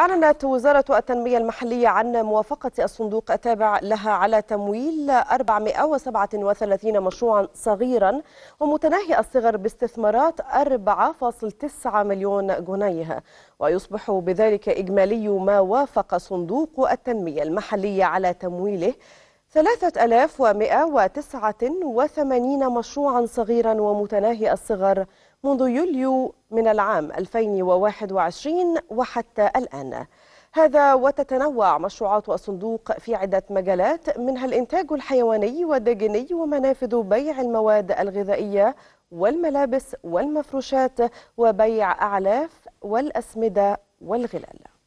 أعلنت وزارة التنمية المحلية عن موافقة الصندوق التابع لها على تمويل 437 مشروعا صغيرا ومتناهي الصغر باستثمارات 4.9 مليون جنيه ويصبح بذلك إجمالي ما وافق صندوق التنمية المحلية على تمويله 3189 مشروعا صغيرا ومتناهي الصغر منذ يوليو من العام 2021 وحتى الآن هذا وتتنوع مشروعات الصندوق في عدة مجالات منها الإنتاج الحيواني والدجني ومنافذ بيع المواد الغذائية والملابس والمفروشات وبيع أعلاف والأسمدة والغلال